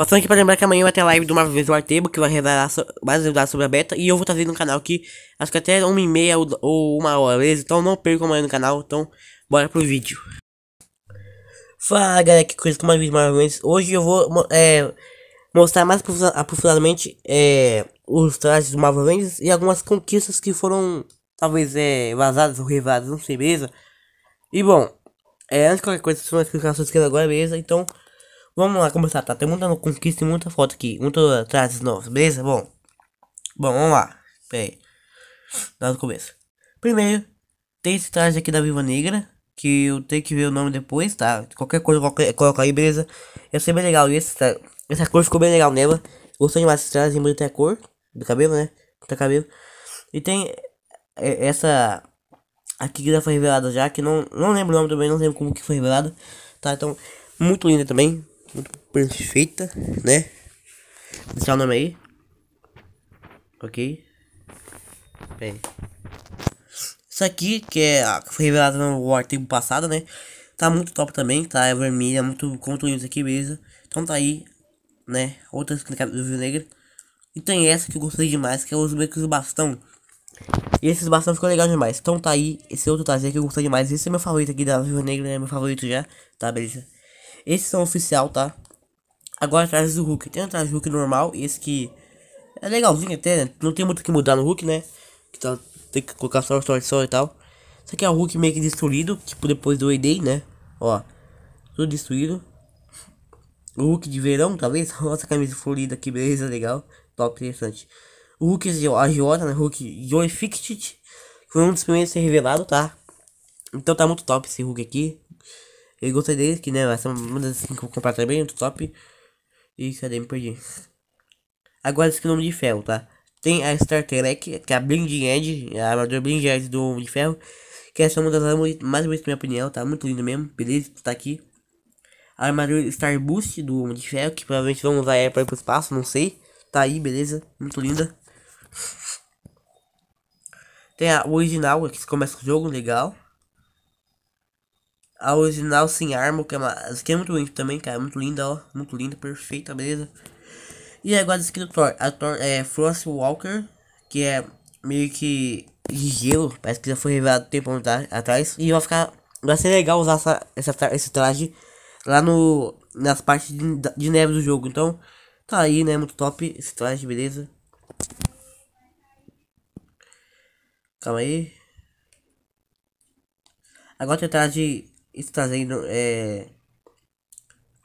Passando aqui pra lembrar que amanhã vai ter live do Marvel vs Artebo, que vai revelar so mais novidades sobre a beta. E eu vou trazer no canal aqui acho que até 1h30 ou, ou 1 hora, beleza? Então não percam amanhã no canal, então bora pro vídeo. Fala galera, que coisa com mais vídeo Marvel Hoje eu vou é, mostrar mais aprofundadamente é, os trajes do Marvel Avengers e algumas conquistas que foram talvez é, vazadas ou revadas, não sei, beleza? E bom, é, antes de qualquer coisa, são as explicações que agora, beleza? Então... Vamos lá começar, tá? Tem muita conquista e muita foto aqui. muito trajes novos, beleza? Bom. Bom, vamos lá. Pera aí. Lá no começo. Primeiro, tem esse traje aqui da Viva Negra. Que eu tenho que ver o nome depois, tá? Qualquer coisa, qualquer, coloca aí, beleza? Eu sei bem legal. E esse, tá? essa cor ficou bem legal nela. Gostei demais desse traje, muito até a cor do cabelo, né? Do tá cabelo. E tem é, essa aqui que já foi revelada já, que não, não lembro o nome também, não lembro como que foi revelada Tá, então, muito linda também. Muito perfeita, né? Deixar o nome aí. Ok. Bem. Isso aqui, que é a, foi revelado no War tempo passado, né? Tá muito top também, tá? É vermelha, é muito controle isso aqui, beleza? Então tá aí, né? Outras clicadas do Rio Negro. E tem essa que eu gostei demais, que é os becos do bastão. E esses bastão ficou legal demais. Então tá aí, esse outro trazer que eu gostei demais. Esse é meu favorito aqui da Rio Negro, né? Meu favorito já. Tá, beleza? Esse são oficial, tá? Agora atrás do Hulk. Tem atrás do Hulk normal, esse que é legalzinho até, né? Não tem muito o que mudar no Hulk, né? Que tá, tem que colocar só o só e tal. Isso aqui é o Hulk meio que destruído, tipo depois do Day, né? Ó, tudo destruído. O Hulk de verão, talvez. Nossa camisa florida, que beleza, legal. Top, interessante. O Hulk agiota, né? Hulk Joy Fixed. Foi um dos primeiros a ser revelado, tá? Então tá muito top esse Hulk aqui. Eu gostei dele, que né, essa é uma das assim, que eu vou comprar também, muito top. E cadê? Me perdi. Agora esse nome de ferro, tá? Tem a Star Trek, que é a Blinding Edge, a armadura Blinding Edge do Homem de Ferro. Que essa é uma das mais bonitas, na minha opinião, tá muito lindo mesmo, beleza? Tá aqui. A armadura Star Boost do Homem de Ferro, que provavelmente vamos usar ela pra ir pro espaço, não sei. Tá aí, beleza? Muito linda. Tem a original, que começa o jogo, legal. A original sem arma, que é, uma, que é muito lindo também, cara. Muito linda, ó. Muito linda, perfeita, beleza? E agora escrito Thor. A Thor é Frost Walker, que é meio que de gelo. Parece que já foi revelado tempo atrás. E vai ficar. Vai ser legal usar essa, essa, esse traje lá no. Nas partes de, de neve do jogo. Então, tá aí, né? Muito top esse traje, beleza? Calma aí. Agora tem o traje isso trazendo tá é,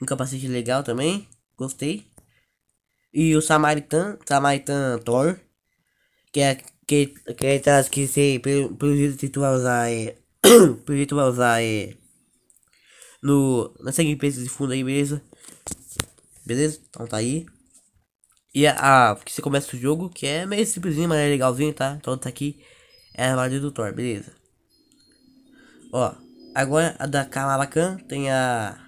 um capacete legal também. Gostei. E o Samaritan, Samaritan Thor, que é que, que é traz que se pelo, jeito que tu vai usar é, pelo jeito tu vai usar é, no de fundo aí, beleza? Beleza? Então tá aí. E a, a que você começa o jogo, que é meio simplesinho, mas é legalzinho, tá? Então tá aqui é a armadilha do Thor, beleza? Ó, Agora a da Kamala Khan tem a.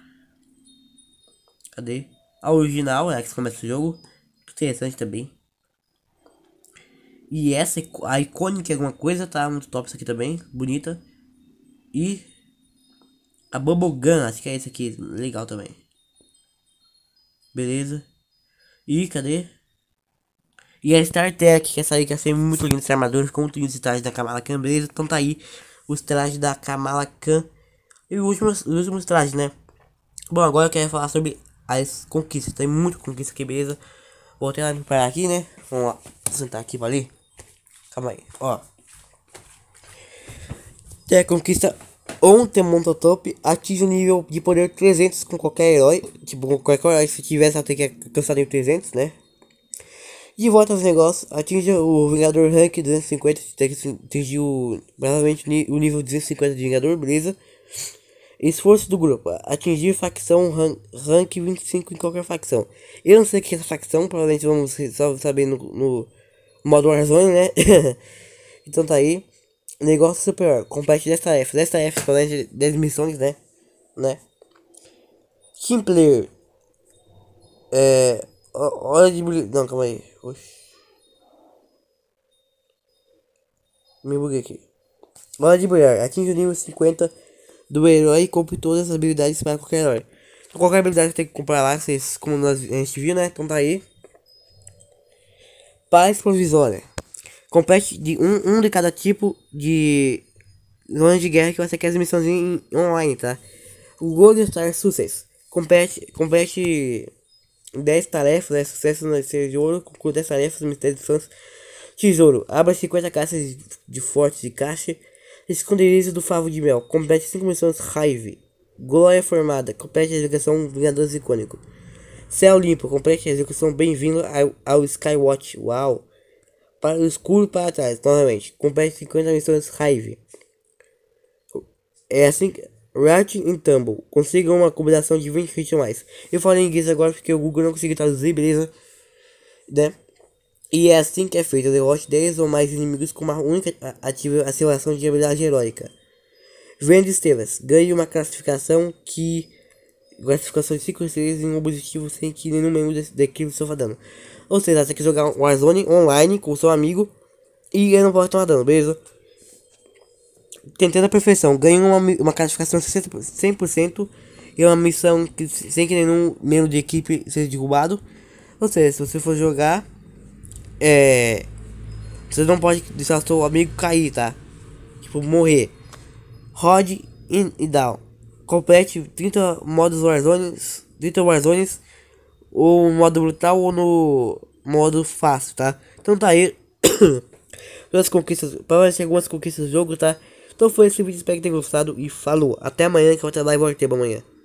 Cadê? A original, né? Que começa o jogo. Interessante também. E essa, a icônica alguma coisa, tá muito top isso aqui também. Bonita. E. A Bubblegum, acho que é esse aqui. Legal também. Beleza. E cadê? E a Star Tech que essa aí que ser muito linda, essa armadura, com os trajes da Kamala Khan, beleza? Então tá aí os trajes da Kamala Khan. E os últimos, os últimos trajes, né? Bom, agora eu quero falar sobre as conquistas. Tem muito conquista aqui, beleza? Vou tentar parar aqui, né? Vamos lá. Sentar aqui, vale? Calma aí, ó. Tem a conquista Ontem monta top atinge o um nível de poder 300 com qualquer herói. Tipo, qualquer herói, se tivesse até que alcançar nível 300, né? De volta aos negócios, atinge o Vingador Rank 250, tem que atingir o, provavelmente o nível 250 de Vingador, beleza? Esforço do grupo: atingir facção rank 25 em qualquer facção. Eu não sei o que é essa facção, provavelmente vamos saber no, no modo Warzone, né? então tá aí. Negócio superior: complete 10 tarefas. 10 tarefas, provavelmente 10 missões, né? né? Team player: é. Hora de. Não, calma aí. Oxi. Me buguei aqui. Hora de brilhar: atinge o nível 50 do herói e compre todas as habilidades para qualquer herói. Então, qualquer habilidade tem que comprar lá, vocês, como a gente viu, né? Então tá aí. Paz provisória. Complete de um, um de cada tipo de zona de guerra que você quer as missões em, online, tá? O Golden Star Success. Complete, complete 10 tarefas, né? Sucesso no ouro conclua 10 tarefas no Ministério de Fãs. Tesouro. Abra 50 caixas de, de forte de caixa. Esconderijo do Favo de Mel. Compete 5 missões Raive. Glória Formada. Compete a execução Vingadores Icônico. Céu Limpo. Compete a execução Bem-vindo ao, Skywatch. Uau! Para o escuro para trás. Novamente. Compete 50 missões Raive. É assim que... Ratchet e Tumble. Consiga uma combinação de 20 hits mais. Eu falei em inglês agora porque o Google não conseguiu traduzir, beleza? Né? E é assim que é feito, derrote 10 ou mais inimigos com uma única ativa aceleração de habilidade heróica. Vendo estrelas, ganhe uma classificação que. Classificação de 5 estrelas em um objetivo sem que nenhum membro equipe sofra dano. Ou seja, você tem que jogar Warzone online com seu amigo e ele não pode tomar dano, beleza? Tentando a perfeição, ganhe uma, uma classificação de 100% e uma missão que, sem que nenhum membro de equipe seja derrubado. Ou seja, se você for jogar é. Você não pode deixar seu amigo cair, tá? Tipo, morrer. Rod in e down. Complete 30 modos Warzones. 30 Warzones. Ou modo brutal ou no modo fácil, tá? Então tá aí. Duas conquistas. Parece algumas conquistas do jogo, tá? Então foi esse vídeo, espero que tenham gostado e falou. Até amanhã que eu vou ter live amanhã.